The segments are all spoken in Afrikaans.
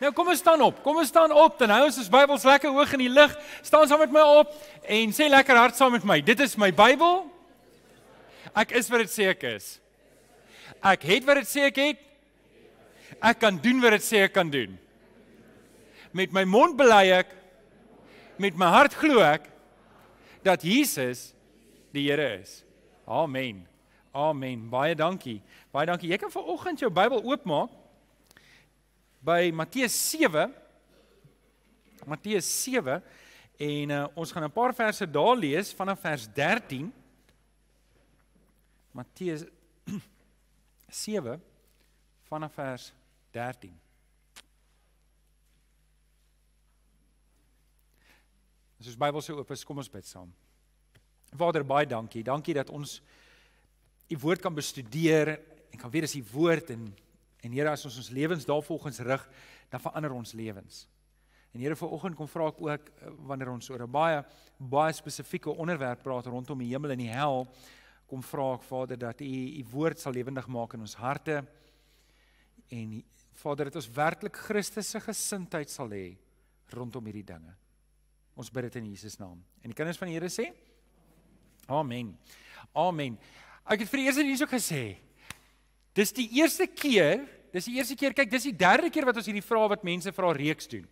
Nou kom ons staan op. Kom ons staan op. Dan hou ons ons Bybels lekker hoog in die lug. Staan saam met my op en sê lekker hard saam met my. Dit is my Bybel. Ek is wat dit sê ek is. Ek het wat dit sê ek het. Ek kan doen wat dit sê ek kan doen. Met my mond bely ek met my hart glo ek dat Jesus die Here is. Amen. Amen. Baie dankie. Baie dankie. Jy kan vir oggend jou Bybel oopmaak by Matteus 7 Matteus 7 en uh, ons gaan 'n paar verse daar lees vanaf vers 13 Matteus 7 vanaf vers 13 As ons Bybel sou oop is, kom ons bid saam. Vader, baie dankie. Dankie dat ons u woord kan bestudeer en kan weet as u woord en En Here, as ons ons lewens daarvolgens rig, dan verander ons lewens. En Here, vanoggend kom vra ek ook eh, wanneer ons oor 'n baie baie spesifieke onderwerp praat rondom die hemel en die hel, kom vra ek Vader dat U U woord sal lewendig maak in ons harte en Vader dat ons werklik Christus se gesindheid sal hê rondom hierdie dinge. Ons bid dit in Jesus naam. En die kinders van die Here sê? Amen. Amen. Ek het vir die eerste keer hierso gesê. Dis die eerste keer, dis die eerste keer, kyk, dis die derde keer wat ons hierdie vrae wat mense vra reeks doen.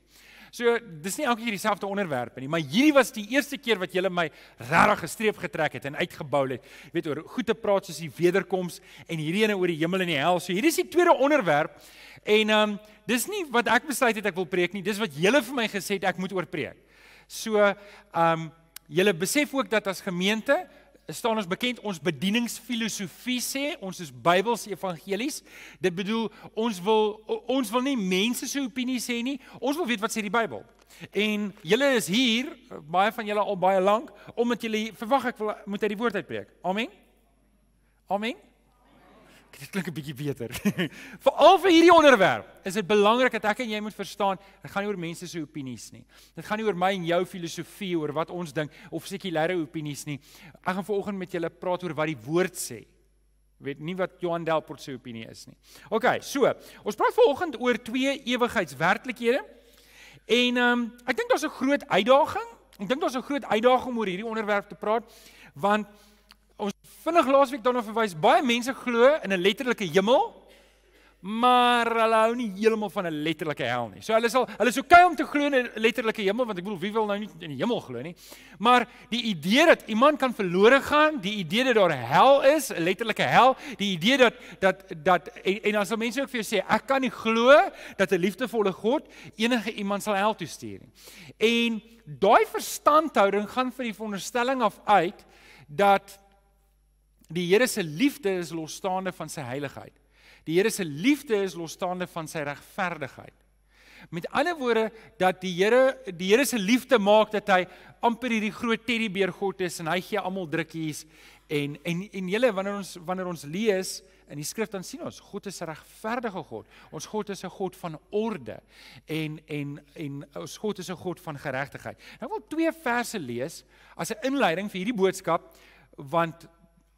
So, dis nie elke keer dieselfde onderwerp nie, maar hierdie was die eerste keer wat jy my regtig gestreep getrek het en uitgebou het. Jy weet oor goed te praat soos die wederkoms en hierdie ene oor die hemel en die hel. So, hierdie is die tweede onderwerp en ehm um, dis nie wat ek besluit het ek wil preek nie, dis wat julle vir my gesê het ek moet oor preek. So, ehm um, julle besef ook dat as gemeente, staan ons bekend ons bedieningsfilosofie sê ons is Bybels evangelies. Dit bedoel ons wil ons wil nie mense se opinie sê nie. Ons wil weet wat sê die Bybel. En julle is hier, baie van julle al baie lank, omdat julle verwag ek wil moet uit die woord uitbreek. Amen. Amen dit klink 'n bietjie beter. Veral vir hierdie onderwerp is dit belangrik dat ek en jy moet verstaan, dit gaan nie oor mense se opinies nie. Dit gaan nie oor my en jou filosofie oor wat ons dink of sekulêre opinies nie. Ek gaan vanoggend met julle praat oor wat die woord sê. Weet nie wat Johan Delport se opinie is nie. OK, so, ons praat vanoggend oor twee ewigheidswerklikhede. En ehm um, ek dink daar's 'n groot uitdaging. Ek dink daar's 'n groot uitdaging om oor hierdie onderwerp te praat want vinnig laasweek daarna verwys, baie mense glo in 'n letterlike hemel, maar hulle hou nie heeltemal van 'n letterlike hel nie. So hulle sal hulle is oké okay om te glo in 'n letterlike hemel, want ek bedoel wie wil nou nie in die hemel glo nie? Maar die idee dat iemand kan verlore gaan, die idee dat daar hel is, 'n letterlike hel, die idee dat dat dat en, en dan sal mense ook vir jou sê, ek kan nie glo dat 'n liefdevolle God enige iemand sal hel toe stuur nie. En daai verstandhouding gaan vir die veronderstelling af uit dat Die Here se liefde is losstaande van sy heiligheid. Die Here se liefde is losstaande van sy regverdigheid. Met ander woorde dat die Here die Here se liefde maak dat hy amper hierdie groot teddybeer God is en hy gee almal drukkies en en en julle wanneer ons wanneer ons lees in die skrif dan sien ons God is 'n regverdige God. Ons God is 'n God van orde en en en ons God is 'n God van geregtigheid. Nou wil twee verse lees as 'n inleiding vir hierdie boodskap want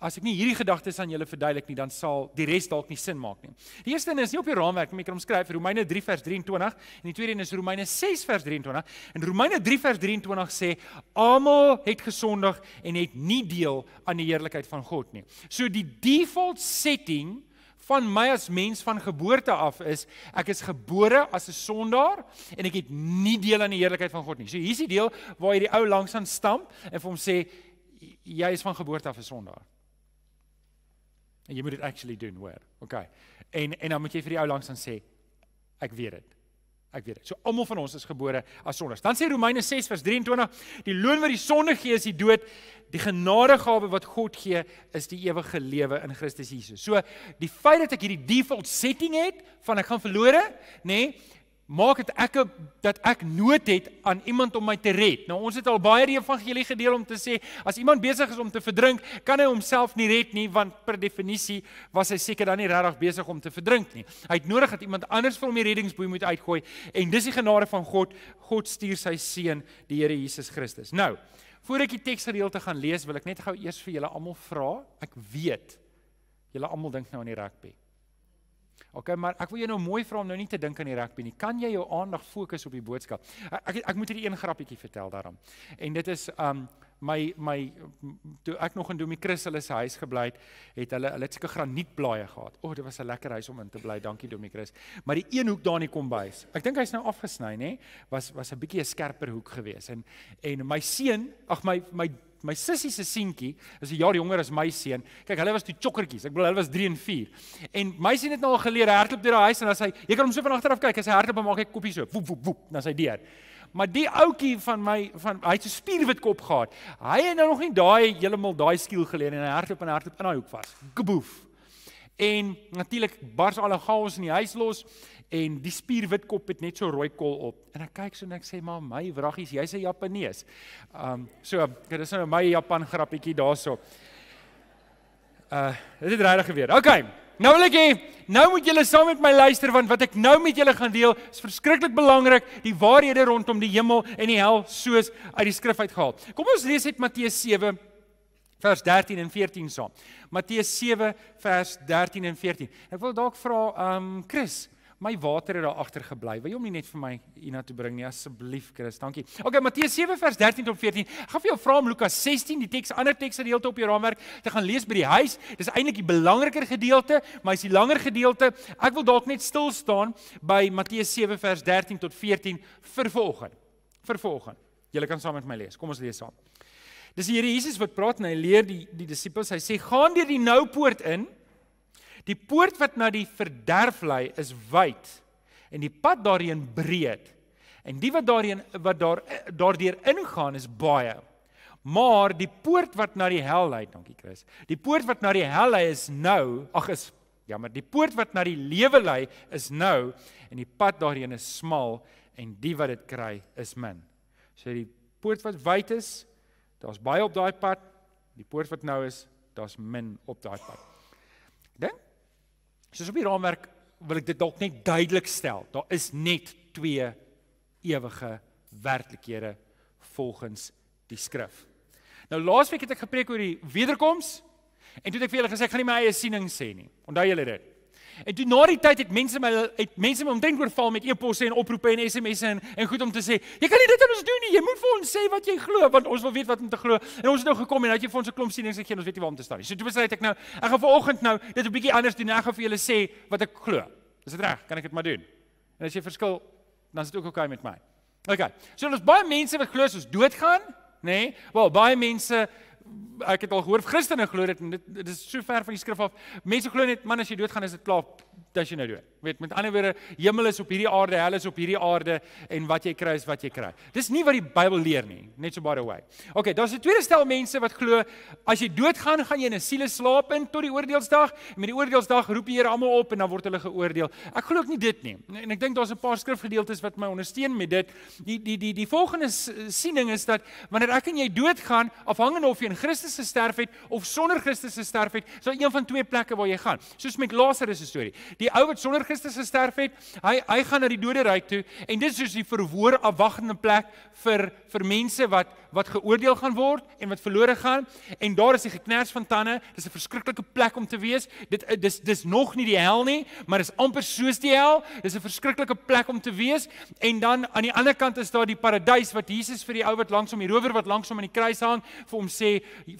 As ek nie hierdie gedagtes aan julle verduidelik nie, dan sal die res dalk nie sin maak nie. Die eerste een is nie op die raamwerk nie, maar ek kan omskryf Romeine 3 vers 23 en die tweede een is Romeine 6 vers 23. En Romeine 3 vers 23 sê almal het gesondig en het nie deel aan die heerlikheid van God nie. So die default setting van my as mens van geboorte af is ek is gebore as 'n sondaar en ek het nie deel aan die heerlikheid van God nie. So hier's die deel waar jy die ou langs aan stamp en vir hom sê jy is van geboorte af 'n sondaar. En jy moet dit actually doen, hoor. OK. En en dan moet jy vir die ou langs dan sê ek weet dit. Ek weet dit. So almal van ons is gebore as sondes. Dan sê Romeine 6 vers 23, die loon wat die sonde gee is die dood. Die genadegawe wat God gee is die ewige lewe in Christus Jesus. So die feit dat ek hierdie default setting het van ek gaan verlore, nê, nee, maak dit ek dat ek nood het aan iemand om my te red. Nou ons het al baie die evangelie gedeel om te sê as iemand besig is om te verdrink, kan hy homself nie red nie want per definisie was hy seker dan nie regtig besig om te verdrink nie. Hy het nodig dat iemand anders vir hom die reddingsboei moet uitgooi en dis die genade van God. God stuur sy seun, die Here Jesus Christus. Nou, voor ek die teks gedeelte gaan lees, wil ek net gou eers vir julle almal vra. Ek weet julle almal dink nou aan die rugby. Okay, maar ek wil jou nou mooi vra om nou nie te dink aan die rugby nie. Kan jy jou aandag fokus op die boodskap? Ek ek, ek moet hierdie een grappietjie vertel daarom. En dit is um my my toe ek nog in Domikrus hulle se huis gebly het, het hulle hulle het seker granietblaaie gehad. O, oh, dit was 'n lekker huis om in te bly. Dankie Domikrus. Maar die een hoek daar in kombuis. Ek dink hy's nou afgesny, nê? Was was 'n bietjie 'n skerper hoek geweest. En en my seun, ag my my My sussie se seentjie is 'n jaar jonger as my seun. Kyk, hulle was toe chokkertjies. Ek bedoel hulle was 3 en 4. En my seun het nou al geleer hardloop deur die huis en as hy, jy kan hom so van agter af kyk, as hy hardloop maak hy koppies so, woep woep woep, dan sy deur. Maar die ouetjie van my van hy het so spierwit kop gehad. Hy het nou nog nie daai heeltemal daai skiel geleer en hy hardloop en hardloop in daai hoek vas. Geboef. En natuurlik bars al die chaos in die huis los en die spierwitkop het net so rooi kol op. En ek kyk so en ek sê maar my wraggies, jy's 'n Japanees. Um so, ek dis nou my Japan grappietjie daaroor. Uh eh, dit het regtig gebeur. Okay. Nou wil ek hê nou moet julle saam met my luister want wat ek nou met julle gaan deel is verskriklik belangrik, die waarhede rondom die hemel en die hel soos uit die skrif uitgehaal. Kom ons lees uit Matteus 7 vers 13 en 14 saam. Matteus 7 vers 13 en 14. Ek wil dalk vra um Chris, my water het daar agter gebly. Wil jy hom nie net vir my hiernatoe bring nie asseblief, Chris. Dankie. Okay, Matteus 7 vers 13 tot 14. Gaan vir jou vra om Lukas 16, die teks, ander teks wat die hele tyd op jou raamwerk, te gaan lees by die huis. Dis eintlik die belangriker gedeelte, maar is die langer gedeelte. Ek wil dalk net stil staan by Matteus 7 vers 13 tot 14 vir vanoggend. Vir vanoggend. Julle kan saam met my lees. Kom ons lees saam. Dis die Here Jesus wat praat en hy leer die die disippels. Hy sê: "Gaan deur die nou poort in." Die poort wat na die verderf lei is wyd en die pad daarin breed. En die wat daarin wat daar eh, daardeur ingaan is baie. Maar die poort wat na die hel lei, dankie Chris. Die poort wat na die hel lei is nou, ag is jammer, die poort wat na die lewe lei is nou en die pad daarin is smal en die wat dit kry is min. So die poort wat wyd is, daar's baie op daai pad. Die poort wat nou is, daar's min op daai pad. Dink Soos op die raamwerk wil ek dit dalk net duidelik stel. Daar is net twee ewige werklikhede volgens die skrif. Nou laasweek het ek gepreek oor die wederkoms en toe het ek vir julle gesê ek gaan nie my eie siening sê nie. Onthou julle dit? En toe na die tyd het mense my het mense my omtrent oorval met e-posse en oproepe en SMS'e en en goed om te sê, jy kan nie dit aan ons doen nie. Jy moet vir ons sê wat jy glo want ons wil weet wat om te glo. En ons het nou gekom en dat jy vir ons 'n klomp sienings gegee en ons weet nie waar om te staan nie. So toe besluit ek nou, ek gaan vanoggend nou dit 'n bietjie anders doen. Ek gaan vir julle sê wat ek glo. Is dit reg? Kan ek dit maar doen? En as jy verskil, dan is dit ook oukei okay met my. Okay. So ons baie mense wat glo as ons doodgaan, nê? Nee? Wel, baie mense ek het al gehoor Christene glo dit en dit, dit is so ver van die skrif af. Mense glo net man as jy doodgaan is dit klaar dat jy nou dood. Weet met ander woorde, hemel is op hierdie aarde, hel is op hierdie aarde en wat jy kry is wat jy kry. Dis nie wat die Bybel leer nie, net so by the way. OK, daar's 'n tweede stel mense wat glo as jy doodgaan, gaan jy in 'n sieleslaap in tot die oordeelsdag en met die oordeelsdag roep die Here almal op en dan word hulle geoordeel. Ek glo ook nie dit nie. En ek dink daar's 'n paar skrifgedeeltes wat my ondersteun met dit. Die die die die volgende siening is dat wanneer ek en jy doodgaan, afhangende of jy in Christus gesterf het of sonder Christus gesterf het, sal een van twee plekke waar jy gaan. Soos met Lazarus se storie. Die ou wat sonder Christus gesterf het, hy hy gaan na die doderyk toe en dit is soos die verhoor afwagende plek vir vir mense wat wat geoordeel gaan word en wat verlore gaan en daar is die geknars van tande. Dis 'n verskriklike plek om te wees. Dit eh, dis dis nog nie die hel nie, maar dis amper soos die hel. Dis 'n verskriklike plek om te wees en dan aan die ander kant is daar die paradys wat Jesus vir die ou wat langs hom die rower wat langs hom aan die kruis hang vir hom sê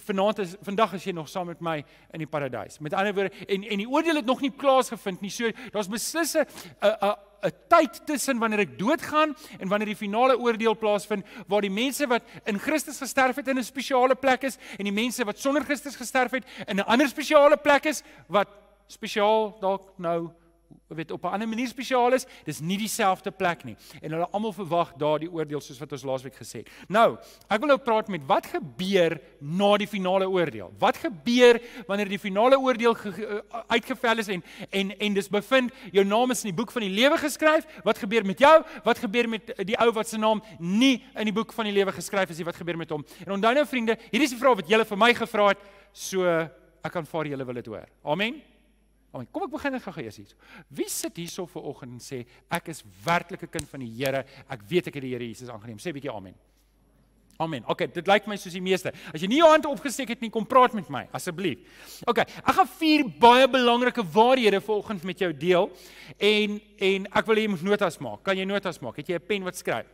vanaand is vandag as jy nog saam met my in die paradys. Met ander woorde en en die oordeel het nog nie plaasgevind nie. So daar's beslis 'n 'n eh, eh, 'n tyd tussen wanneer ek doodgaan en wanneer die finale oordeel plaasvind waar die mense wat in Christus gesterf het in 'n spesiale plek is en die mense wat sonder Christus gesterf het in 'n ander spesiale plek is wat spesiaal dalk nou weet op 'n ander manier spesiaal is, dis nie dieselfde plek nie. En hulle almal verwag daardie oordeel soos wat ons laasweek gesê het. Nou, ek wil nou praat met wat gebeur na die finale oordeel. Wat gebeur wanneer die finale oordeel eh, uitgevel is en en en dis bevind jou naam is in die boek van die lewe geskryf? Wat gebeur met jou? Wat gebeur met eh, die ou wat se naam nie in die boek van die lewe geskryf is nie? Wat gebeur met hom? En onthou nou vriende, hierdie is 'n vraag wat julle vir my gevra het. So ek aanvaar julle wil dit hoor. Amen. Amen. Oh, nee, kom ek begin net gou eers hier. Wie sit hierso vir oggend en sê ek is werklike kind van die Here. Ek weet ek het die Here Jesus aangeneem. Sê 'n bietjie amen. Amen. Okay, dit lyk my soos die meeste. As jy nie jou hand opgesteek het nie, kom praat met my asseblief. Okay, ek gaan vier baie belangrike waarhede vanoggend met jou deel en en ek wil hê jy moet notas maak. Kan jy notas maak? Het jy 'n pen wat skryf?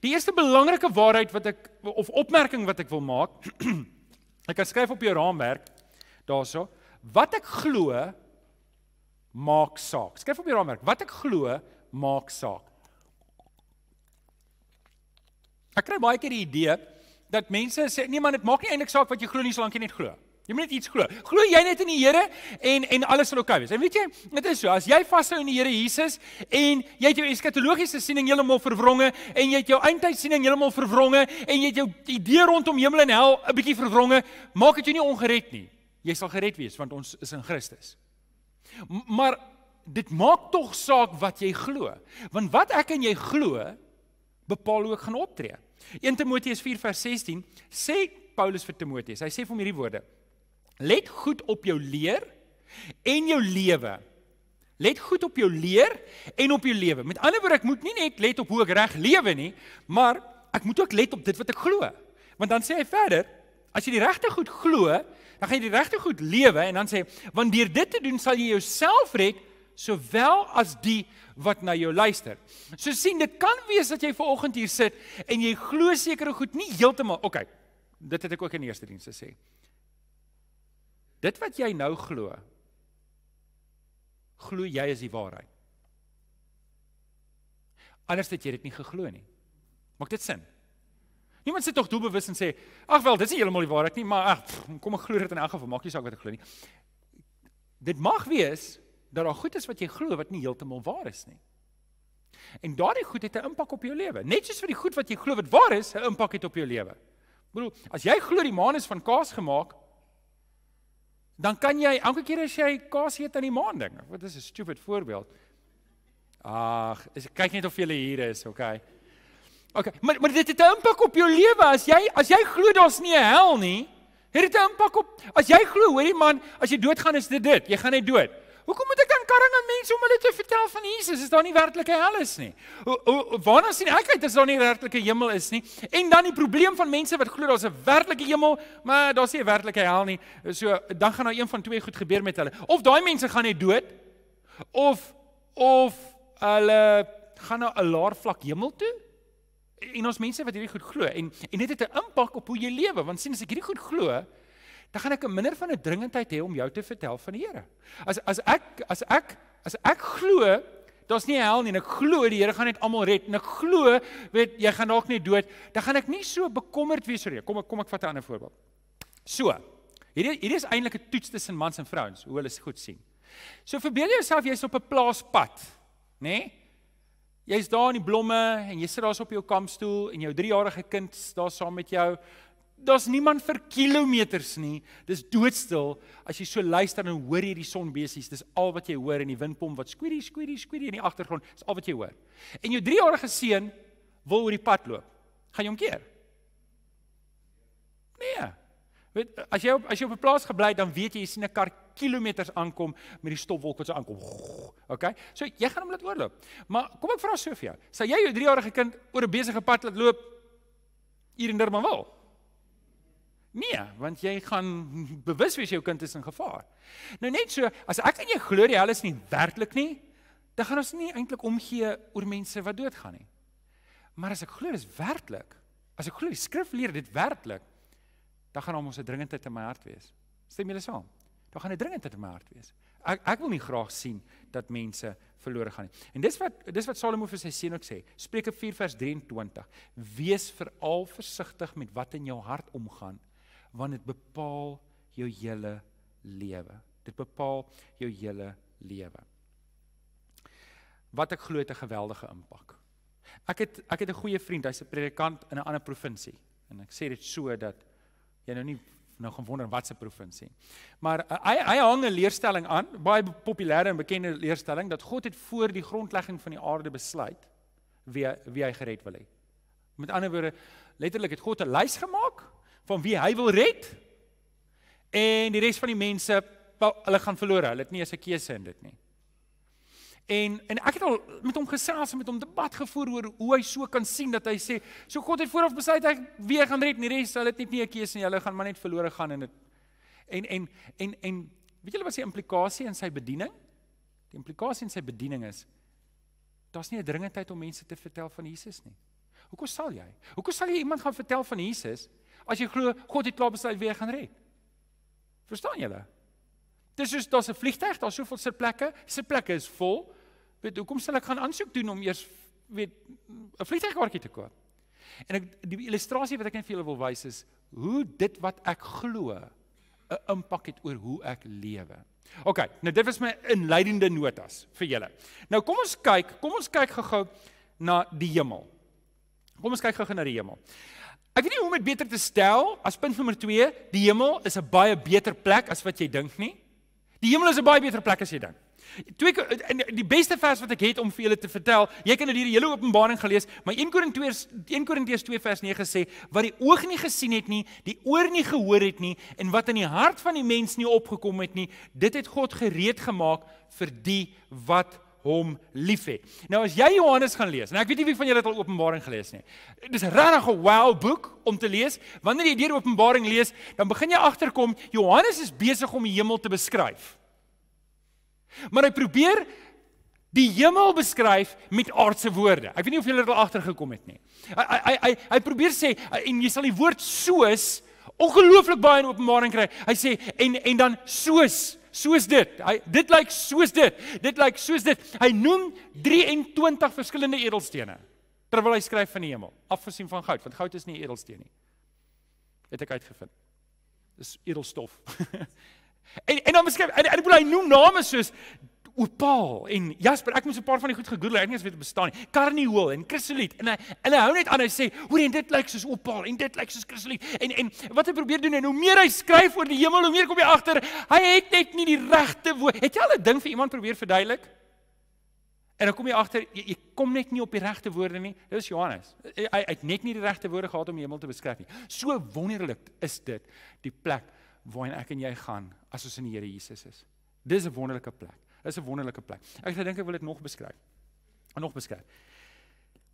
Die eerste belangrike waarheid wat ek of opmerking wat ek wil maak, ek kan skryf op jou raamwerk daaroor. So, wat ek glo maak saak. Skryf op die raamwerk wat ek glo maak saak. Ek kry baie keer die idee dat mense sê nee man, dit maak nie eintlik saak wat jy glo nie solank jy net glo. Jy moet net iets glo. Glo jy net in die Here en en alles sal oukei okay wees. En weet jy, dit is so. As jy vashou in die Here Jesus en jy het jou eskatologiese siening heeltemal vervronge en jy het jou eindtydsiening heeltemal vervronge en jy het jou idee rondom hemel en hel 'n bietjie vervronge, maak dit jou nie ongered nie. Jy sal gered wees want ons is in Christus. Maar dit maak tog saak wat jy glo, want wat ek en jy glo bepaal hoe ek gaan optree. 1 Timoteus 4:16 sê Paulus vir Timoteus, hy sê vir hom hierdie woorde: Let goed op jou leer en jou lewe. Let goed op jou leer en op jou lewe. Met ander woorde, ek moet nie net let op hoe ek reg lewe nie, maar ek moet ook let op dit wat ek glo. Want dan sê hy verder: As jy die regte goed glo, dan gaan jy die regte goed lewe en dan sê, want deur dit te doen sal jy jouself red sowel as die wat na jou luister. So sien, dit kan wees dat jy ver oggend hier sit en jy glo sekere goed nie heeltemal. OK. Dit het ek ook in die eerste diens gesê. Dit wat jy nou glo, glo jy is die waarheid. Anders het jy dit nie geglo nie. Maak dit sin? Niemand sit tog doelbewus en sê, "Ag wel, dit is nie heeltemal die waarheid nie, maar ag, kom ek glo dit in elk geval, maak nie saak wat ek glo nie." Dit mag wees dat daar goed is wat jy glo wat nie heeltemal waar is nie. En daardie goed het 'n impak op jou lewe, net soos vir die goed wat jy glo wat waar is, 'n impak het op jou lewe. Ek bedoel, as jy glo die maan is van kaas gemaak, dan kan jy elke keer as jy kaas eet aan die maan dink. Wat is 'n stupid voorbeeld? Ag, is kyk net of jy hier is, okay? Okay, maar maar dit het 'n impak op jou lewe as jy as jy glo daar's nie 'n hel nie. Het dit 'n impak op as jy glo, hoorie man, as jy doodgaan is dit dit, jy gaan net dood. Hoekom moet ek dan karring aan mense om hulle te vertel van Jesus as daar nie werklike hel is nie? Waarna sien ek uit as daar nie werklike hemel is nie? En dan die probleem van mense wat glo daar's 'n werklike hemel, maar daar's nie 'n werklike hel nie. So dan gaan nou een van twee goed gebeur met hulle. Of daai mense gaan net dood of of hulle gaan na nou 'n laar vlak hemel toe en ons mense wat hierdie goed glo en en dit het 'n impak op hoe jy lewe want sien as ek hierdie goed glo dan gaan ek 'n minder van 'n dringendheid hê om jou te vertel van die Here. As as ek as ek as ek glo daar's nie hel nie en ek glo die Here gaan net almal red en ek glo weet jy gaan dalk nie dood dan gaan ek nie so bekommerd wees oor jou. Kom kom ek vat 'n ander voorbeeld. So. Hierdie hierdie is eintlik 'n toets tussen mans en vrouens hoe hulle goed sien. So verbeel jouself jy's op 'n plaaspad, né? Nee? Jy's daar in die blomme en jy sit daar op jou kampstoel en jou 3-jarige kind daar saam met jou. Daar's niemand vir kilometers nie. Dis doodstil as jy so luister en hoor hierdie sonbesies. Dis al wat jy hoor en die windpomp wat skwierie skwierie skwierie in die agtergrond. Dis al wat jy hoor. En jou 3-jarige seun wil oor die pad loop. Gaan jy hom keer? Nee. Weet, as jy op, as jy op 'n plaas gebly het, dan weet jy jy sien 'n kar kilometers aankom met die stofwolk wat so aankom. OK. So jy gaan hom laat oorloop. Maar kom ek vra Sofia, sal jy jou 3-jarige kind oor 'n besige pad laat loop hier en daar maar wel? Nee, want jy gaan bewus wees jou kind is in gevaar. Nou net so, as ek aan jou glo die hel is nie werklik nie, dan gaan ons nie eintlik omgee oor mense wat doodgaan nie. Maar as ek glo dis werklik, as ek glo die skrif leer dit werklik, dan gaan hom ons 'n dringendheid in my hart wees. Stem julle saam? dan gaan dit dringend ter merk wees. Ek ek wil nie graag sien dat mense verlore gaan nie. En dis wat dis wat Salomo vir sy seun ook sê. Spreuke 4 vers 23. Wees veral versigtig met wat in jou hart omgaan want dit bepaal jou hele lewe. Dit bepaal jou hele lewe. Wat ek glo het 'n geweldige impak. Ek het ek het 'n goeie vriend, hy's 'n predikant in 'n ander provinsie en ek sê dit so dat jy nou nie nou gaan wonder wat se provinsie. Maar uh, hy hy hang 'n leerstelling aan, baie populêre en bekende leerstelling dat God het voor die grondlegging van die aarde besluit wie wie hy gered wil hê. Met ander woorde, letterlik het God 'n lys gemaak van wie hy wil red en die res van die mense, hulle gaan verloor, hulle het nie eens 'n keuse in dit nie. En en ek het al met hom gesels en met hom debat gevoer oor hoe hy so kan sien dat hy sê so God het vooraf besluit ek wie gaan red en die res sal dit net nie 'n keuse nie. Hulle gaan maar net verlore gaan en dit. En en en en weet julle wat sy implikasie in sy bediening? Die implikasie in sy bediening is daar's nie 'n dringendheid om mense te vertel van Jesus nie. Hoekom sal jy? Hoekom sal jy iemand gaan vertel van Jesus as jy glo God het klaar besluit wie gaan red? Verstaan julle? Dis soos daar's 'n vliegtyg, daar's soveel sitplekke, sitplekke is vol. Weet hoekom sal ek gaan aansoek doen om eers weet 'n vliegtygkaartjie te koop? En ek die illustrasie wat ek net vir julle wil wys is hoe dit wat ek glo 'n impak het oor hoe ek lewe. OK, nou dit was my inleidende notas vir julle. Nou kom ons kyk, kom ons kyk gou-gou na die hemel. Kom ons kyk gou-gou na die hemel. Ek weet nie hoe om dit beter te stel as punt nommer 2, die hemel is 'n baie beter plek as wat jy dink nie. Die hemel is 'n baie beter plek as jy dink. Twee die beste vers wat ek het om vir julle te vertel, jy kan dit hier die hele Openbaring gelees, maar 1 Korintiërs 1 Korintiërs 2 vers 9 sê wat die oog nie gesien het nie, die oor nie gehoor het nie en wat in die hart van die mens nie opgekom het nie, dit het God gereed gemaak vir die wat hom lief hê. Nou as jy Johannes gaan lees, en ek weet nie wie van julle het al Openbaring gelees nie. Dis regtig 'n wow boek om te lees. Wanneer jy deur Openbaring lees, dan begin jy agterkom Johannes is besig om die hemel te beskryf. Maar hy probeer die hemel beskryf met aardse woorde. Ek weet nie of julle dit er al agtergekom het nie. Hy hy hy hy probeer sê en jy sal die woord soos ongelooflik baie in Openbaring kry. Hy sê en en dan soos soos dit. Hy dit lyk like soos dit. Dit lyk like soos dit. Hy noem 23 verskillende edelstene terwyl hy skryf van die hemel, afgesien van goud, want goud is nie 'n edelsteen nie. Het ek uitgevind. Dis edelstof. en en dan beskryf en, en ek moet hy noem name soos opaal en Jasper, ek moes 'n paar van die goed gegoogel, ek weet nie of dit bestaan nie. Carnihol en chrysolite. En hy en hy hou net aan hy sê, hoor en dit lyk soos opaal en dit lyk soos chrysolite. En en wat hy probeer doen en hoe meer hy skryf oor die hemel, hoe meer kom hy agter, hy het net nie die regte woord. Het jy al 'n ding vir iemand probeer verduidelik? En dan kom jy agter jy, jy kom net nie op die regte woorde nie. Dit is Johannes. Hy, hy het net nie die regte woorde gehad om die hemel te beskryf nie. So wonderlik is dit die plek waarheen ek en jy gaan as ons in die Here Jesus is. Dis 'n wonderlike plek is 'n wonderlike plek. Ek dink ek wil dit nog beskryf. Nog beskryf.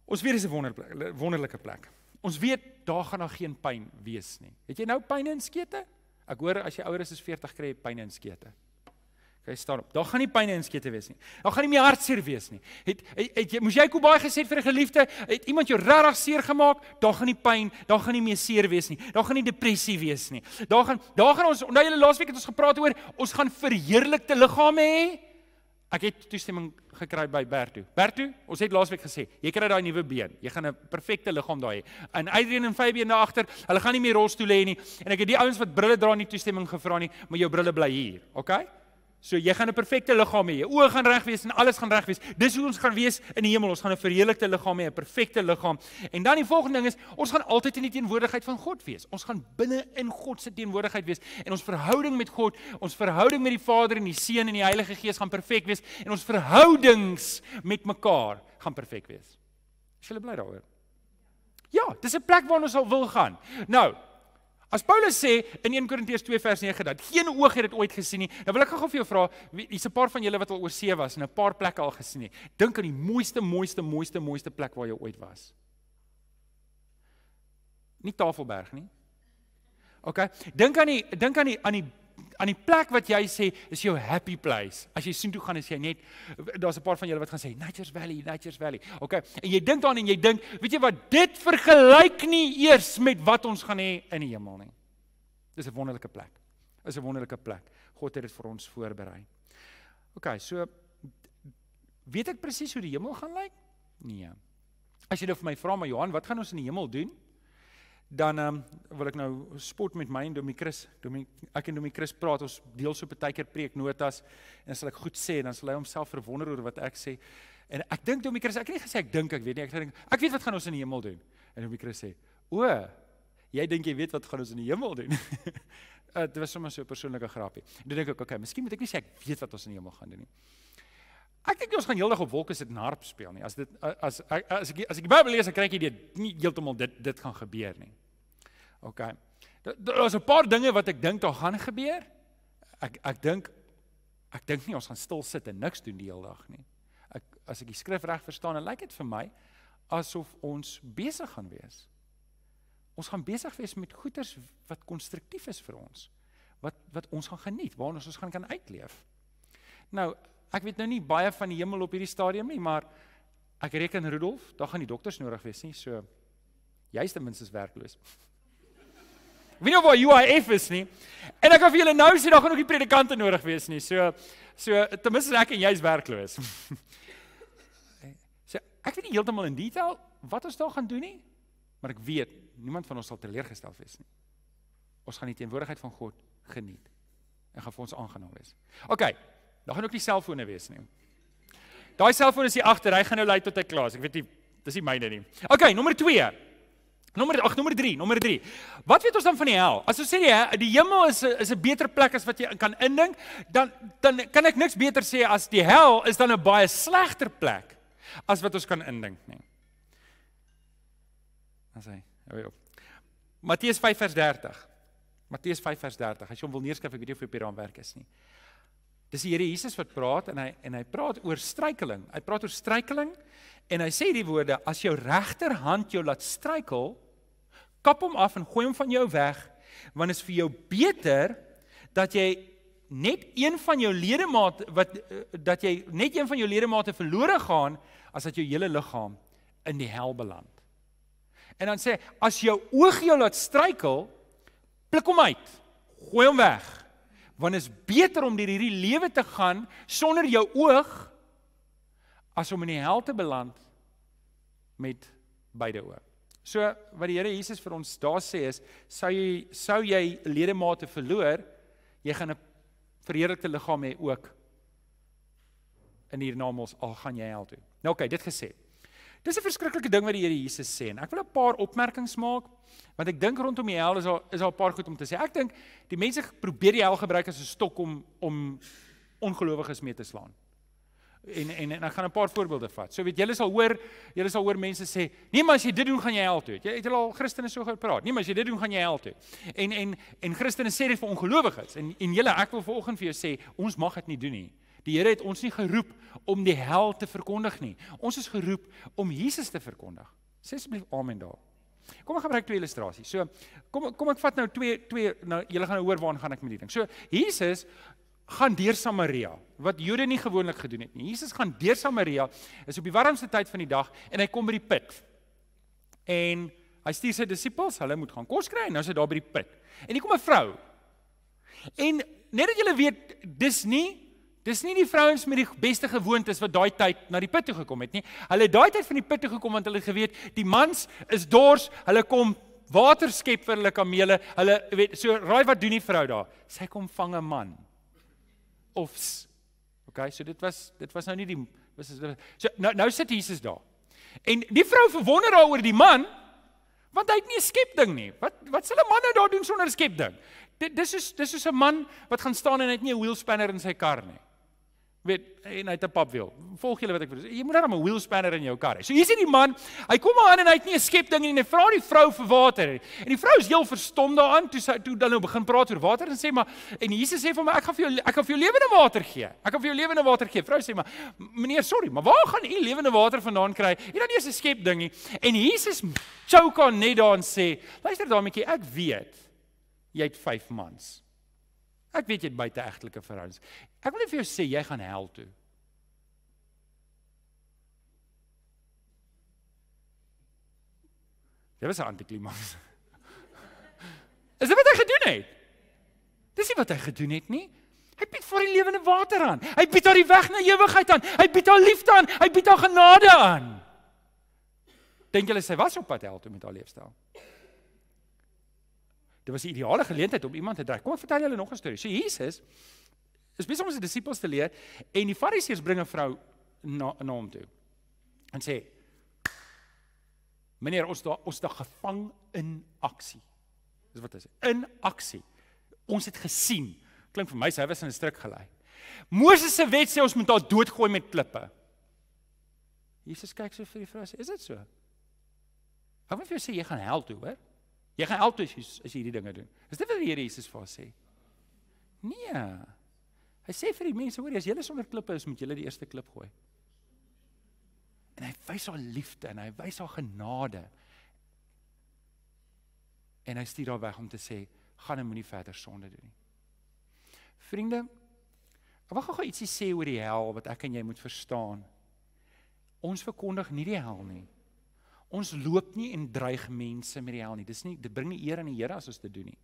Ons weer is 'n wonderlike wonderlike plek. Ons weet daar gaan daar geen pyn wees nie. Het jy nou pyn in skete? Ek hoor as jy ouer is as 40 kry jy pyn in skete. Okay, staan op. Daar gaan nie pyn in skete wees nie. Daar gaan nie meer hartseer wees nie. Het het jy moes jy ook baie gesê vir 'n geliefde, het iemand jou regtig seer gemaak? Daar gaan nie pyn, daar gaan nie meer seer wees nie. Daar gaan nie depressie wees nie. Daar gaan daar gaan ons onthou julle laasweek het ons gepraat oor ons gaan verheerlikte liggame hê. He? Ek het toestemming gekry by Bertu. Bertu, ons het laasweek gesê, jy kry daai nuwe been. Jy gaan 'n perfekte liggaam daai hê. En Adrian en Fabie na agter, hulle gaan nie meer rolstoel hê nie. En ek het die ouens wat brille dra nie toestemming gevra nie, maar jou brille bly hier. Okay? So jy gaan 'n perfekte liggaam hê. Oë gaan reg wees en alles gaan reg wees. Dis hoe ons gaan wees in die hemel. Ons gaan 'n verheerlikte liggaam hê, 'n perfekte liggaam. En dan die volgende ding is, ons gaan altyd in die teenwoordigheid van God wees. Ons gaan binne in God se teenwoordigheid wees en ons verhouding met God, ons verhouding met die Vader en die Seun en die Heilige Gees gaan perfek wees en ons verhoudings met mekaar gaan perfek wees. Is jy bly daaroor? Ja, dis 'n plek waarna ons al wil gaan. Nou, As Paulus sê in 1 Korintiërs 2 vers 9 dat geen oog het dit ooit gesien nie, dan wil ek gou-gou vir jou vra, dis 'n paar van julle wat al oor see was en 'n paar plekke al gesien het. Dink aan die mooiste, mooiste, mooiste, mooiste plek waar jy ooit was. Nie Tafelberg nie. OK, dink aan die dink aan die aan die aan die plek wat jy sê is jou happy place. As jy sien toe gaan as jy net daar's 'n paar van julle wat gaan sê Nature's Valley, Nature's Valley. OK. En jy dink daaraan en jy dink, weet jy wat, dit vergelyk nie eers met wat ons gaan hê in die hemel nie. Dis 'n wonderlike plek. Is 'n wonderlike plek. God het dit vir ons voorberei. OK, so weet ek presies hoe die hemel gaan lyk? Nee. As jy nou vir my vra maar Johan, wat gaan ons in die hemel doen? dan um, wil ek nou spot met my en Domie Chris. Domie ek en Domie Chris praat ons deel so baie keer preeknotas en as ek goed sê dan sal hy homself verwonder oor wat ek sê. En ek dink Domie Chris, ek het nie gesê ek dink ek weet nie, ek dink ek weet wat gaan ons in die hemel doen. En Domie Chris sê: "O, jy dink jy weet wat gaan ons in die hemel doen?" Eh, dit was sommer so 'n persoonlike grapie. Dit dink ek, okay, miskien moet ek nie sê ek weet wat ons in die hemel gaan doen nie. Ek dink ons gaan heeldag op wolke sit en harp speel nie. As dit as as, as ek as ek die Bybel lees, dan kry ek dit nie heeltemal dit dit gaan gebeur nie. OK. Daar is 'n paar dinge wat ek dink daar gaan gebeur. Ek ek dink ek dink nie ons gaan stil sit en niks doen die hele dag nie. Ek as ek die skrif reg verstaan, dan lyk dit vir my asof ons besig gaan wees. Ons gaan besig wees met goeders wat konstruktief is vir ons. Wat wat ons gaan geniet, waarna ons ons gaan kan uitleef. Nou, ek weet nou nie baie van die hemel op hierdie stadium nie, maar ek reken Rudolf, daar gaan die dokters nodig wees nie. So jy's ten minste werkloos. Wie nou waar UIF is nie. En ek gaan vir julle nou sê daar gaan ook nie predikante nodig wees nie. So so ten minste ek en jy's werkloos. so ek weet nie heeltemal in detail wat ons daar gaan doen nie, maar ek weet niemand van ons sal teleurgestel wees nie. Ons gaan die teenwoordigheid van God geniet en gaan vir ons aangenaam wees. OK, Daar gaan ook nie selfone wees nie. Daai selfoon is hier agter. Hy gaan nou lei tot hy klaar is. Ek weet nie dis nie myne nie. OK, nommer 2. Nommer 8, nommer 3, nommer 3. Wat weet ons dan van die hel? As ons sê die, ja, die hemel is is 'n beter plek as wat jy kan indink, dan dan kan ek niks beter sê as die hel is dan 'n baie slegter plek as wat ons kan indink nie. As hy, hy op. Matteus 5 vers 30. Matteus 5 vers 30. As jy hom wil neerskryf, ek weet nie of jy op die raamwerk is nie. Dis die Here Jesus wat praat en hy en hy praat oor struikeling. Hy praat oor struikeling en hy sê die woorde as jou regterhand jou laat struikel, kap hom af en gooi hom van jou weg, want dit is vir jou beter dat jy net een van jou ledemate wat eh, dat jy net een van jou ledemate verlore gaan as dat jou hele liggaam in die hel beland. En dan sê as jou oog jou laat struikel, pluk hom uit, gooi hom weg want is beter om deur hierdie lewe te gaan sonder jou oog as om in die hel te beland met beide oë. So wat die Here Jesus vir ons daar sê is, sou jy sou jy ledemate verloor, jy gaan 'n verheerlikte liggaam hê ook in hiernamaals al gaan jy hel toe. Nou oké, okay, dit gesê. Dis 'n verskriklike ding wat die Here Jesus sê en ek wil 'n paar opmerkings maak want ek dink rondom die hel is daar is daar 'n paar goed om te sê. Ek dink die mense probeer die hel gebruik as 'n stok om om ongelowiges mee te slaan. En en en ek gaan 'n paar voorbeelde vat. So weet julle sal hoor, julle sal hoor mense sê, "Nee, maar as jy dit doen, gaan jy hel toe." Jy het al Christene so gehoor praat. "Nee, maar as jy dit doen, gaan jy hel toe." En en en Christene sê dit vir ongelowiges. En en julle, ek wil vanoggend vir jou sê, ons mag dit nie doen nie. Die Here het ons nie geroep om die hel te verkondig nie. Ons is geroep om Jesus te verkondig. Sê asseblief amen daar. Kom ek gebruik twee illustrasies. So kom kom ek vat nou twee twee nou julle gaan nou hoor waar gaan ek met die ding. So Jesus gaan deur Samaria wat Jode nie gewoonlik gedoen het nie. Jesus gaan deur Samaria is op die warmste tyd van die dag en hy kom by die put. En hy stuur sy disippels, hulle moet gaan kos kry en nou is hy daar by die put. En hier kom 'n vrou. En net dat julle weet dis nie Dis nie die vrouens met die beste gewoontes wat daai tyd na die put toe gekom het nie. Hulle het daai tyd van die put toe gekom want hulle het geweet die mans is dors, hulle kom water skep vir hulle kamele. Hulle weet so raai wat doen die vrou daar? Sy kom vang 'n man. Ofs. Okay, so dit was dit was nou nie die was so nou nou sit Jesus daar. En die vrou verwonder daaroor die man want hy het nie 'n skep ding nie. Wat wat s'n 'n man nou daar doen sonder 'n skep ding? Dit dis is dis is 'n man wat gaan staan en hy het nie 'n wheel spanner in sy kar nie weet en hy het 'n papwiel. Volg julle wat ek bedoel. Jy moet dan 'n wheel spanner in jou kar hê. So hier's hierdie man, hy kom aan en hy het nie 'n skep ding nie en hy vra die vrou vir water. En die vrou is heel verstom daaraan toe sy toe dan nou begin praat oor water en sê maar en Jesus sê vir my ek gaan vir jou ek gaan vir jou lewende water gee. Ek gaan vir jou lewende water gee. Vrou sê maar meneer, sorry, maar waar gaan u lewende water vandaan kry? Jy dan nie 'n skep ding nie. En Jesus choke on net daar en sê, luister dametjie, ek weet jy het 5 maande. Ek weet jy buite egtelike verhoudings. Ek wil net vir jou sê jy gaan hel toe. Jy was 'n antiklimaks. Is dit wat hy gedoen het? Dis nie wat hy gedoen het nie. Hy bied vir die lewende water aan. Hy bied haar die weg na ewigheid aan. Hy bied haar liefde aan. Hy bied haar genade aan. Dink jy sy was op pad hel toe met haar leefstyl? Dit was die ideale geleentheid om iemand te dryf. Kom ek vertel julle nog 'n storie. So Jesus is besig om sy disippels te leer en die Fariseërs bring 'n vrou na, na hom toe en sê: "Meneer, ons da ons da gevang in aksie." Dis wat hy sê. In aksie. Ons het gesien. Klink vir my sy was in 'n struik gelei. Moses se wet sê ons moet haar doodgooi met klippe. Jesus kyk so vir die vrou sê: "Is dit so?" Hou net vir jou sê jy gaan hel toe, hoor? Jy gaan hel toe as jy hierdie dinge doen. Is dit wat die Here Jesus vir ons sê? Nee. Hy sê vir die mense, hoor, as julle sonder klippe is, moet julle die eerste klip gooi. En hy wys haar liefde en hy wys haar genade. En hy stuur haar weg om te sê, gaan en moenie verder sonde doen nie. Vriende, ek wil gou-gou ietsie sê oor die hel wat ek en jy moet verstaan. Ons verkondig nie die hel nie. Ons loop nie en dreig mense met die hel nie. Dis nie dit bring nie eer aan die Here as ons dit doen nie.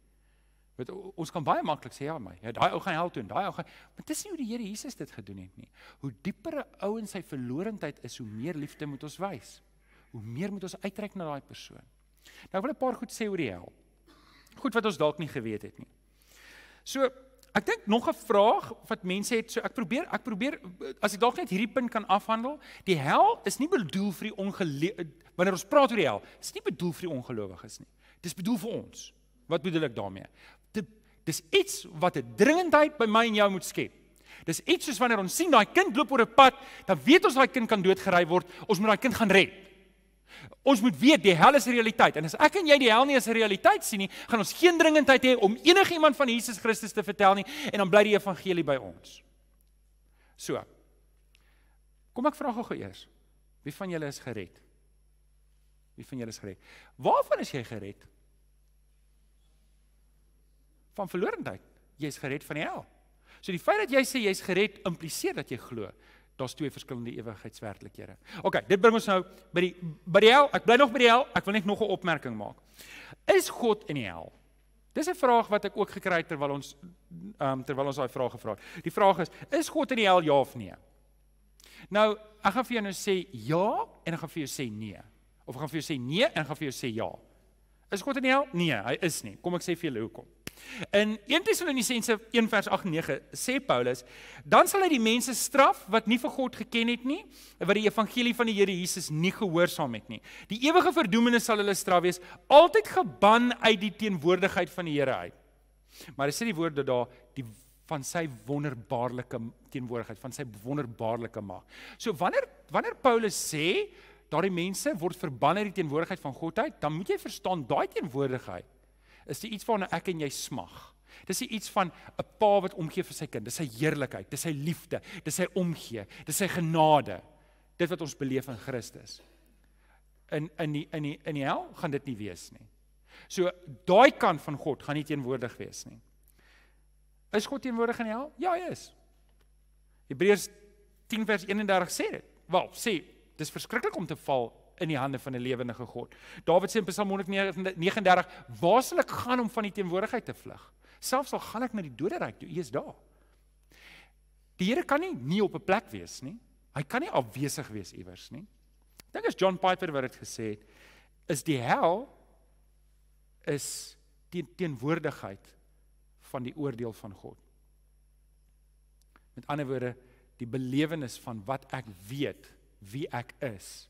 Want ons kan baie maklik sê ja my, ja daai ou gaan hel toe en daai ou gaan, maar dis nie hoe die Here Jesus dit gedoen het nie. Hoe dieper 'n ou in sy verlorendheid is, hoe meer liefde moet ons wys. Hoe meer moet ons uitreik na daai persoon. Nou ek wil 'n paar goed sê oor die hel. Goed wat ons dalk nie geweet het nie. So Ek dink nog 'n vraag wat mense het, so ek probeer ek probeer as ek dalk net hierdie punt kan afhandel, die hel is nie bedoel vir die ongelowiges wanneer ons praat oor die hel, is nie bedoel vir die ongelowiges nie. Dis bedoel vir ons. Wat bedoel ek daarmee? Dis iets wat 'n dringendheid by my en jou moet skep. Dis iets soos wanneer ons sien daai kind loop oor 'n pad, dan weet ons daai kind kan doodgery word. Ons moet daai kind gaan red. Ons moet weet die hel is 'n realiteit en as ek en jy die hel nie as 'n realiteit sien nie, gaan ons geen dringendheid hê om enigiemand van Jesus Christus te vertel nie en dan bly die evangelie by ons. So. Kom ek vra gou eers. Wie van julle is gered? Wie van julle is gered? Waarvan is jy gered? Van verlorendheid. Jy's gered van die hel. So die feit dat jy sê jy's gered impliseer dat jy glo. Daar's twee verskillende ewigheidswerklikhede. OK, dit bring ons nou by die by die hel. Ek bly nog by die hel. Ek wil net nog 'n opmerking maak. Is God in die hel? Dis 'n vraag wat ek ook gekry het terwyl ons ehm um, terwyl ons daai vraag gevra het. Die vraag is, is God in die hel ja of nee? Nou, ek gaan vir jou nou sê ja en ek gaan vir jou sê nee. Of ek gaan vir jou sê nee en ek gaan vir jou sê ja. Is God in die hel? Nee, hy is nie. Kom ek sê vir julle hoekom. In 1 Tessalonisense 1 vers 8 en 9 sê Paulus, dan sal hy die mense straf wat nie vir God geken het nie, wat die evangelie van die Here Jesus nie gehoorsaam het nie. Die ewige verdoemenis sal hulle straf wees, altyd geban uit die teenwoordigheid van die Here uit. Maar as dit die woorde daar die van sy wonderbaarlike teenwoordigheid, van sy wonderbaarlike mag. So wanneer wanneer Paulus sê daardie mense word verbanne uit die teenwoordigheid van God uit, dan moet jy verstaan daai teenwoordigheid is die iets waarna ek en jy smag. Dis iets van 'n pa wat omgee vir sy kind. Dis sy heerlikheid, dis sy liefde, dis sy omgee, dis sy genade. Dit wat ons beleef in Christus. In in die in die in die hel gaan dit nie wees nie. So daai kant van God gaan nie teenwoordig wees nie. Is God teenwoordig in die hel? Ja, hy is. Hebreërs 10 vers 31 sê dit. Wel, sê dis verskriklik om te val in die hande van 'n lewendige God. Dawid sê in Psalm 139, waar sal ek gaan om van die teenwoordigheid te vlug? Selfs al gaan ek na die doderyk toe, U is daar. Die Here kan nie nie op 'n plek wees nie. Hy kan nie afwesig wees iewers nie. Dink as John Piper wat dit gesê het, is die hel is die teenwoordigheid van die oordeel van God. Met ander woorde, die belewenis van wat ek weet wie ek is.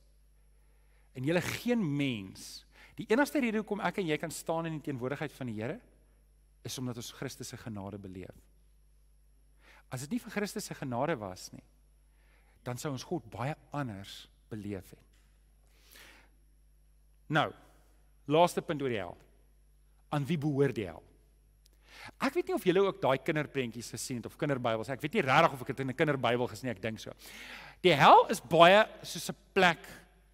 En julle geen mens. Die enigste rede hoekom ek en jy kan staan in die teenwoordigheid van die Here is omdat ons Christus se genade beleef. As dit nie vir Christus se genade was nie, dan sou ons God baie anders beleef het. Nou, laaste punt oor die held. Aan wie behoort die held? Ek weet nie of julle ook daai kinderprentjies gesien het of kinderbybels. Ek weet nie regtig of ek dit in 'n kinderbybel gesien het, ek dink so. Die hel is baie soos 'n plek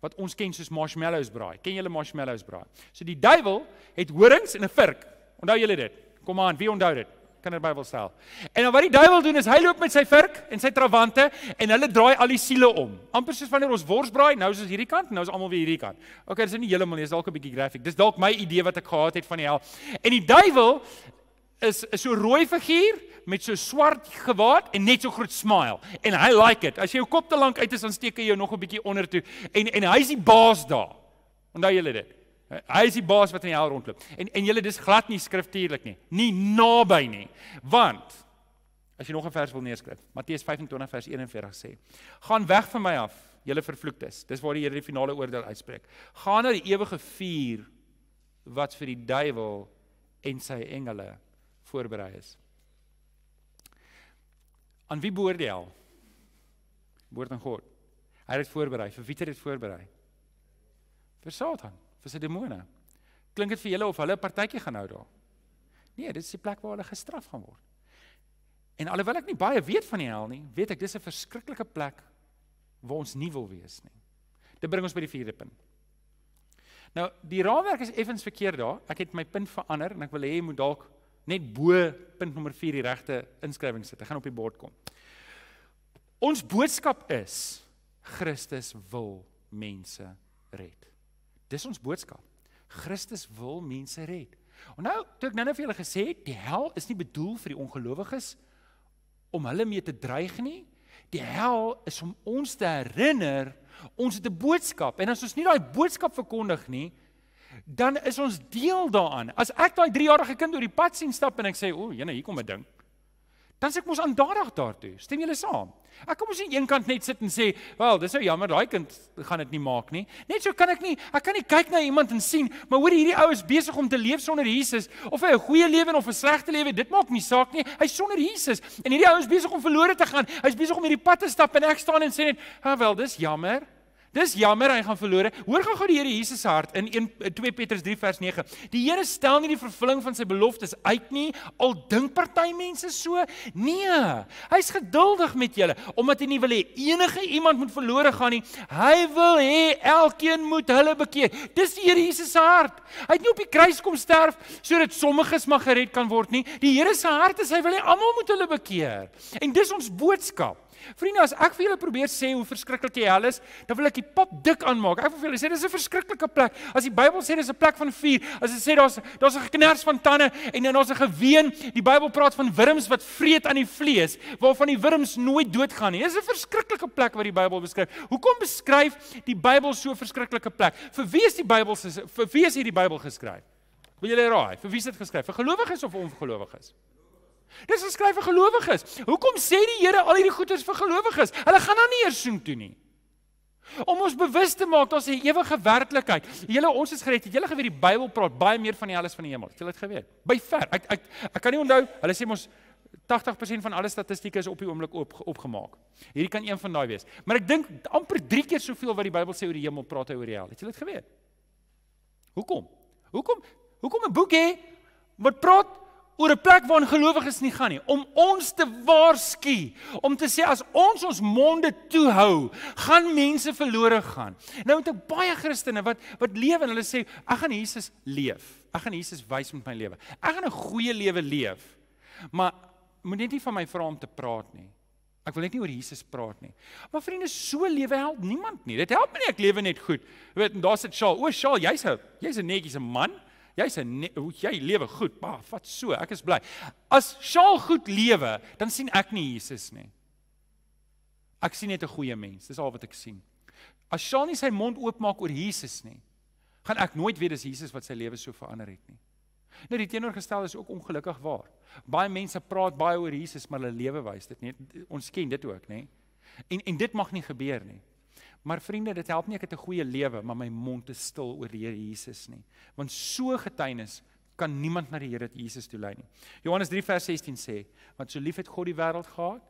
wat ons ken soos marshmallows braai. Ken julle marshmallows braai? So die duiwel het horings en 'n vurk. Onthou julle dit? Kom aan, wie onthou dit? Kinderbybel stel. En dan wat die duiwel doen is hy loop met sy vurk en sy trawante en hulle draai al die siele om. Amper soos wanneer ons wors braai, nou is ons hierdie kant, nou is almal weer hierdie kant. Okay, dis nou nie heeltemal nie, dis dalk 'n bietjie grafiek. Dis dalk my idee wat ek gehad het van die hel. En die duiwel is is so rooi figuur met so swart gewaad en net so groot smile en hy like it. As jy jou kop te lank uit is, dan steek hy jou nog 'n bietjie onder toe en en hy's die baas daar. Onthou julle dit. Hy is die baas wat in die hel rondloop. En en julle dis glad nie skriftuurlik nie. Nie naby nie. Want as jy nog 'n vers wil neerskryf, Matteus 25 vers 41 sê: "Gaan weg van my af, julle vervloektes." Dis waar die Here die finale oordeel uitspreek. "Gaan na die ewige vuur wat vir die duiwel en sy engele voorberei is. Aan wie behoort die hel? Behoort aan God. Hy het voorberei, vir wie het hy voorberei? Vir Satan, vir sy demone. Klink dit vir julle of hulle 'n partytjie gaan hou daar? Nee, dit is die plek waar hulle gestraf gaan word. En alhoewel ek nie baie weet van die hel nie, weet ek dis 'n verskriklike plek waar ons nie wil wees nie. Dit bring ons by die vierde punt. Nou, die raamwerk is effens verkeerd daar. Ek het my punt verander en ek wil hê jy moet dalk net bo punt nommer 4 die regte inskrywing sit. Dit gaan op die bord kom. Ons boodskap is Christus wil mense red. Dis ons boodskap. Christus wil mense red. Onthou, toe ek nou-nou vir julle gesê het, die hel is nie bedoel vir die ongelowiges om hulle mee te dreig nie. Die hel is om ons te herinner ons het 'n boodskap en as ons nie daai boodskap verkondig nie, dan is ons deel daaraan. As ek daai 3-jarige kind oor die pad sien stap en ek sê, "O, jene, hier kom 'n ding." Dan sê ek mos aandadig daartoe. Stem julle saam? Ek kom ons aan een kant net sit en sê, "Wel, dis nou jammer, daai kind gaan dit nie maak nie." Net so kan ek nie, ek kan nie kyk na iemand en sien, maar hoor hierdie ou is besig om te leef sonder Jesus of hy 'n goeie lewe of 'n slegte lewe, dit maak nie saak nie. Hy's sonder Jesus en hierdie ou is besig om verlore te gaan. Hy's besig om hierdie pad te stap en ek staan en sê net, ah, "Wel, dis jammer." Dis jammer hy gaan verlore. Hoor gou gou die Here Jesus se hart in 1 2 eh, Petrus 3 vers 9. Die Here stel nie die vervulling van sy beloftes uit nie al dink party mense so. Nee, hy's geduldig met julle omdat hy nie wil hê enige iemand moet verlore gaan nie. Hy wil hê elkeen moet hulle bekeer. Dis die Here Jesus se hart. Hy het nie op die kruis kom sterf sodat sommiges mag gered kan word nie. Die Here se hart is hy wil hê almal moet hulle bekeer. En dis ons boodskap. Vriende, as ek vir julle probeer sê hoe verskriklik die hel is, dan wil ek die pap dik aanmaak. Ek wil vir julle sê dis 'n verskriklike plek. As die Bybel sê dis 'n plek van vuur, as dit sê daar's daar's 'n geknars van tande en dan daar's 'n geween, die Bybel praat van wurms wat vreet aan die vlees, waarvan die wurms nooit doodgaan nie. Dis 'n verskriklike plek wat die Bybel beskryf. Hoekom beskryf die Bybel so 'n verskriklike plek? Vir wie is die Bybel vir wie is hierdie Bybel geskryf? Wil julle raai? Vir wie is dit geskryf? Vir gelowiges of ongelowiges? Dis geskryf vir gelowiges. Hoekom sê die Here al hierdie goeders vir gelowiges? Hulle gaan nou nie eers soen toe nie. Om ons bewus te maak dat ons 'n ewige werklikheid. Julle ons is gered. Julle geweet die Bybel praat baie meer van die hel as van die hemel. Julle het geweet. By ver. Ek ek ek kan nie onthou. Hulle sê ons 80% van alle statistieke is op die oomblik op, opgemaak. Hierdie kan een van daai wees. Maar ek dink amper 3 keer soveel wat die Bybel sê oor die hemel praat hy oor die hel. Het julle dit geweet? Hoekom? Hoekom? Hoekom 'n boek hê wat praat oor 'n plek waar gelowiges nie gaan nie om ons te waarsku om te sê as ons ons monde toehou gaan mense verlore gaan. Nou het ek baie Christene wat wat lewe en hulle sê ek gaan Jesus leef. Ek gaan Jesus wys met my lewe. Ek gaan 'n goeie lewe leef. Maar moet net nie van my vra om te praat nie. Ek wil net nie oor Jesus praat nie. Maar vriende, so lewe help niemand nie. Dit help my nie ek lewe net goed. Jy weet, daar sit Shaal. O, Shaal, jy's 'n jy's 'n netjiese man jy's 'n jy lewe goed, pa, vat so, ek is bly. As Saul goed lewe, dan sien ek nie Jesus nie. Ek sien net 'n goeie mens, dis al wat ek sien. As Saul nie sy mond oopmaak oor Jesus nie, gaan ek nooit weet dis Jesus wat sy lewe so verander het nie. Nou die teenoorgestel is ook ongelukkig waar. Baie mense praat baie oor Jesus, maar hulle lewe wys dit nie. Ons ken dit ook, nê? En en dit mag nie gebeur nie. Maar vriende, dit help nie ek het 'n goeie lewe, maar my mond is stil oor die Here Jesus nie. Want so getuienis kan niemand na die Here Jesus toe lei nie. Johannes 3 vers 16 sê, want so lief het God die wêreld gehad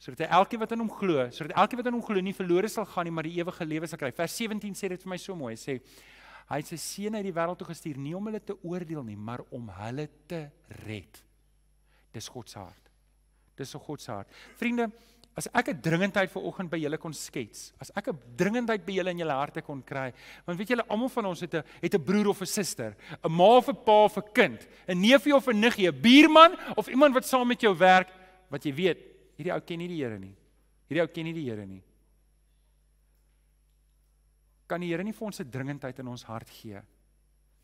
sodat elkeen wat in hom glo, sodat elkeen wat in hom glo nie verlore sal gaan nie, maar die ewige lewe sal kry. Vers 17 sê dit vir my so mooi, sê hy het sy seun uit die wêreld toe gestuur nie om hulle te oordeel nie, maar om hulle te red. Dis God se hart. Dis so God se hart. Vriende, As ek 'n dringendheid vir oggend by julle kon skets, as ek 'n dringendheid by julle in julle harte kon kry, want weet julle almal van ons het 'n het 'n broer of 'n suster, 'n ma of 'n pa of 'n kind, 'n neefie of 'n niggie, 'n buurman of iemand wat saam met jou werk wat jy weet, hierdie ou ken nie die Here nie. Hierdie ou ken nie die Here nie. Kan die Here nie vir ons 'n dringendheid in ons hart gee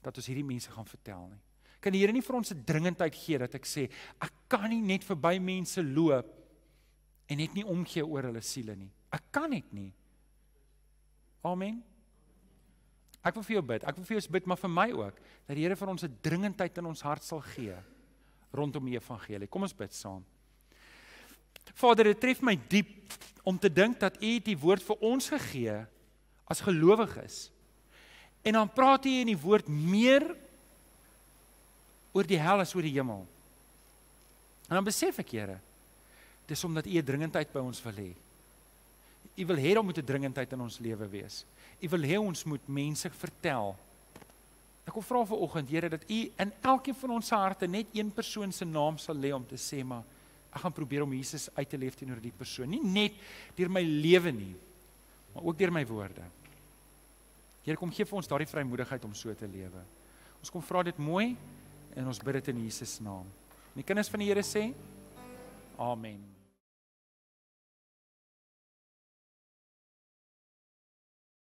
dat ons hierdie mense gaan vertel nie? Kan die Here nie vir ons 'n dringendheid gee dat ek sê, ek kan nie net verby mense loop nie en net nie omgee oor hulle siele nie. Ek kan dit nie. Amen. Ek wil vir jou bid. Ek wil vir jou bid, maar vir my ook dat die Here vir ons 'n dringendheid in ons hart sal gee rondom die evangelie. Kom ons bid saam. Vader, dit tref my diep om te dink dat U die woord vir ons gegee as gelowiges. En dan praat U in die woord meer oor die hel as oor die hemel. En dan besef ek, Here, Dis omdat U 'n dringendheid by ons wil hê. U wil hê daar moet 'n dringendheid in ons lewe wees. U wil hê ons moet mense vertel. Ek wil vra vir oggend Here dat U in elkeen van ons harte net een persoon se naam sal lê om te sê maar ek gaan probeer om Jesus uit te leef teenoor die persoon, nie net deur my lewe nie, maar ook deur my woorde. Here kom gee vir ons daardie vrymoedigheid om so te lewe. Ons kom vra dit mooi en ons bid dit in Jesus naam. En die kinders van die Here sê: Amen.